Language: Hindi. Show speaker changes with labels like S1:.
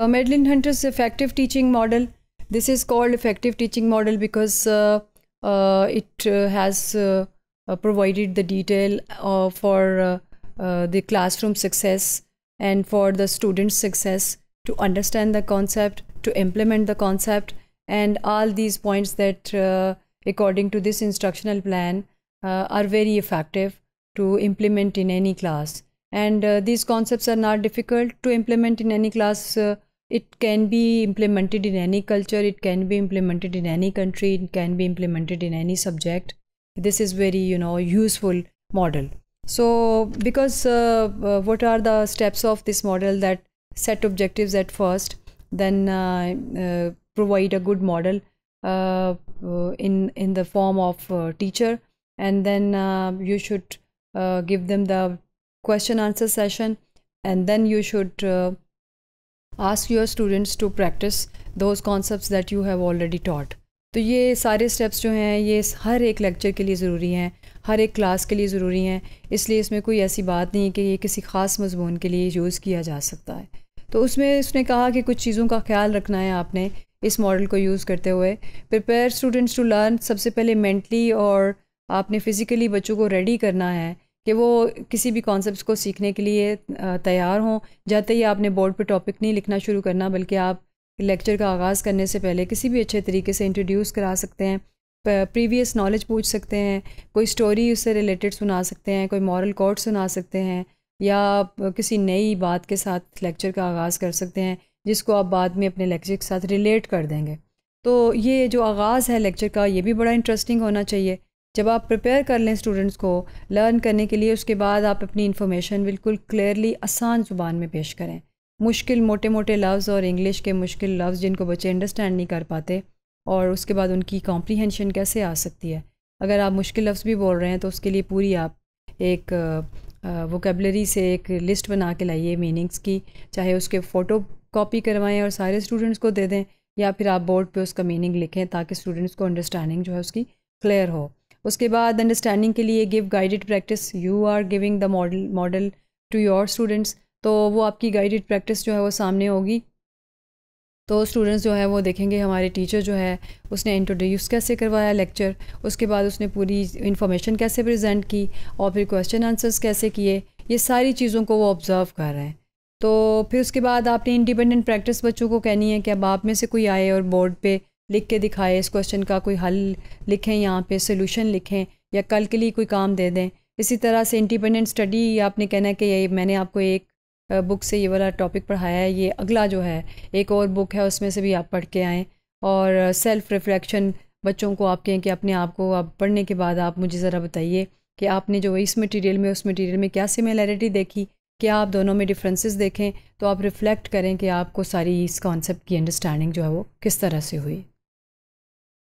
S1: Uh, Madeline Hunter's effective teaching model. This is called effective teaching model because uh, uh, it uh, has uh, uh, provided the detail for the classroom success and for the student success to understand the concept, to implement the concept, and all these points that according to this instructional plan are very effective to implement in any class. And these concepts are not difficult to implement in any class it can be implemented in any culture it can be implemented in any country it can be implemented in any subject this is very you know useful model so because uh, uh, what are the steps of this model that set objectives at first then uh, uh provide a good model uh, uh, in in the form of teacher and then you should give them the question answer session and then you should ask your students to practice those concepts that you have already taught तो ये सारे स्टेप्स जो हैं ये हर एक लेक्चर के लिए ज़रूरी हैं हर एक क्लास के लिए ज़रूरी हैं इसलिए इसमें कोई ऐसी बात नहीं कि ये किसी ख़ास मजमून के लिए यूज़ किया जा सकता है तो उसमें उसने कहा कि कुछ चीज़ों का ख्याल रखना है आपने इस मॉडल को यूज़ करते हुए प्रिपेयर स्टूडेंट्स टू लर्न सबसे पहले मेंटली और आपने फ़िज़िकली बच्चों को रेडी करना है कि वो किसी भी कॉन्सेप्ट को सीखने के लिए तैयार हों जाते ही आपने बोर्ड पर टॉपिक नहीं लिखना शुरू करना बल्कि आप लेक्चर का आगाज़ करने से पहले किसी भी अच्छे तरीके से इंट्रोड्यूस करा सकते हैं प्रीवियस नॉलेज पूछ सकते हैं कोई स्टोरी उससे रिलेटेड सुना सकते हैं कोई मॉरल कोड सुना सकते हैं या आप किसी नई बात के साथ लेक्चर का आगाज़ कर सकते हैं जिसको आप बाद में अपने लेक्चर के साथ रिलेट कर देंगे तो ये जो आगाज़ है लेक्चर का ये भी बड़ा इंटरेस्टिंग होना चाहिए जब आप प्रिपेयर कर लें स्टूडेंट्स को लर्न करने के लिए उसके बाद आप अपनी इन्फॉर्मेशन बिल्कुल क्लियरली आसान ज़ुबान में पेश करें मुश्किल मोटे मोटे लफ्ज़ और इंग्लिश के मुश्किल लफ्ज़ जिनको बच्चे अंडरस्टैंड नहीं कर पाते और उसके बाद उनकी कॉम्प्रीहेंशन कैसे आ सकती है अगर आप मुश्किल लफ्ज़ भी बोल रहे हैं तो उसके लिए पूरी आप एक वोकेबलरी से एक लिस्ट बना के लाइए मीनिंग्स की चाहे उसके फ़ोटो कॉपी करवाएं और सारे स्टूडेंट्स को दे दें या फिर आप बोर्ड पे उसका मीनिंग लिखें ताकि स्टूडेंट्स को अंडरस्टैंडिंग जो है उसकी क्लियर हो उसके बाद अंडरस्टैंडिंग के लिए give guided practice you are giving the model model to your students तो वो आपकी गाइडेड प्रैक्टिस जो है वो सामने होगी तो स्टूडेंट्स जो है वो देखेंगे हमारे टीचर जो है उसने इंट्रोड्यूस कैसे करवाया लेक्चर उसके बाद उसने पूरी इन्फॉर्मेशन कैसे प्रेजेंट की और फिर क्वेश्चन आंसर्स कैसे किए ये सारी चीज़ों को वो ऑब्ज़र्व कर रहे हैं तो फिर उसके बाद आपने इंडिपेंडेंट प्रैक्टिस बच्चों को कहनी है कि अब आप में से कोई आए और बोर्ड पर लिख के दिखाए इस क्वेश्चन का कोई हल लिखें यहाँ पे सोल्यूशन लिखें या कल के लिए कोई काम दे दें इसी तरह से इंडिपेंडेंट स्टडी आपने कहना है कि ये मैंने आपको एक बुक से ये वाला टॉपिक पढ़ाया है ये अगला जो है एक और बुक है उसमें से भी आप पढ़ के आएँ और सेल्फ़ रिफ्लेक्शन बच्चों को आप कहें कि अपने आप को आप पढ़ने के बाद आप मुझे ज़रा बताइए कि आपने जो इस मटेरियल में उस मटेरियल में क्या सिमिलैरिटी देखी क्या आप दोनों में डिफरेंसेस देखें तो आप रिफ़्लेक्ट करें कि आपको सारी इस कॉन्सेप्ट की अंडरस्टैंडिंग जो है वो किस तरह से हुई